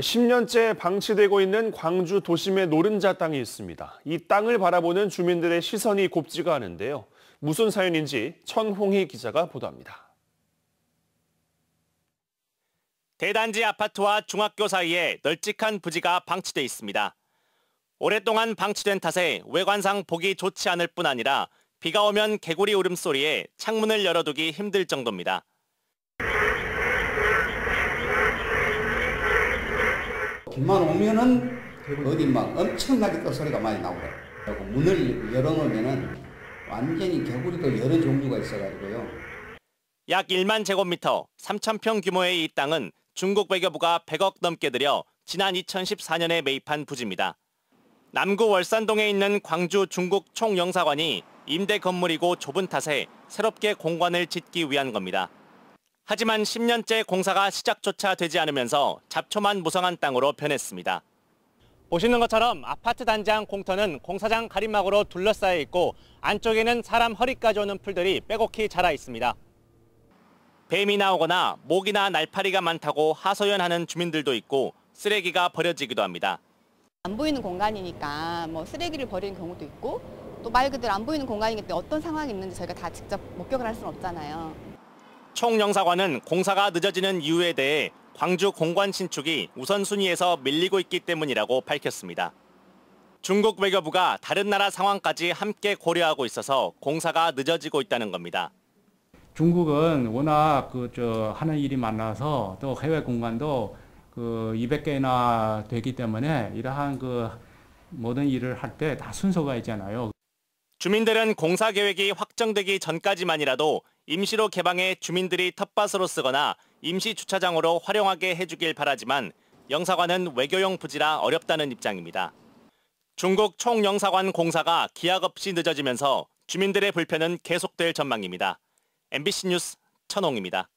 10년째 예, 방치되고 있는 광주 도심의 노른자 땅이 있습니다. 이 땅을 바라보는 주민들의 시선이 곱지가 않은데요. 무슨 사연인지 천홍희 기자가 보도합니다. 대단지 아파트와 중학교 사이에 널찍한 부지가 방치돼 있습니다. 오랫동안 방치된 탓에 외관상 보기 좋지 않을 뿐 아니라 비가 오면 개구리 울음소리에 창문을 열어두기 힘들 정도입니다. 김만 오면은 어디 막 엄청나게 또 소리가 많이 나오 그리고 문을 열어놓으면은 완전히 개구리도 여러 종류가 있어가지고요. 약 1만 제곱미터, 3천 평 규모의 이 땅은 중국 외교부가 100억 넘게 들여 지난 2014년에 매입한 부지입니다. 남구 월산동에 있는 광주 중국 총영사관이 임대 건물이고 좁은 탓에 새롭게 공관을 짓기 위한 겁니다. 하지만 10년째 공사가 시작조차 되지 않으면서 잡초만 무성한 땅으로 변했습니다. 보시는 것처럼 아파트 단지 공터는 공사장 가림막으로 둘러싸여 있고 안쪽에는 사람 허리까지 오는 풀들이 빼곡히 자라 있습니다. 뱀이 나오거나 모기나 날파리가 많다고 하소연하는 주민들도 있고 쓰레기가 버려지기도 합니다. 안 보이는 공간이니까 뭐 쓰레기를 버리는 경우도 있고 또 말 그대로 안 보이는 공간이기 때문에 어떤 상황이 있는지 저희가 다 직접 목격을 할 수는 없잖아요. 총영사관은 공사가 늦어지는 이유에 대해 광주 공관 신축이 우선순위에서 밀리고 있기 때문이라고 밝혔습니다. 중국 외교부가 다른 나라 상황까지 함께 고려하고 있어서 공사가 늦어지고 있다는 겁니다. 중국은 워낙 그저 하는 일이 많아서 또 해외 공간도 그 200개나 되기 때문에 이러한 그 모든 일을 할 때 다 순서가 있잖아요. 주민들은 공사 계획이 확정되기 전까지만이라도 임시로 개방해 주민들이 텃밭으로 쓰거나 임시 주차장으로 활용하게 해주길 바라지만 영사관은 외교용 부지라 어렵다는 입장입니다. 중국 총영사관 공사가 기약 없이 늦어지면서 주민들의 불편은 계속될 전망입니다. MBC 뉴스 천홍입니다.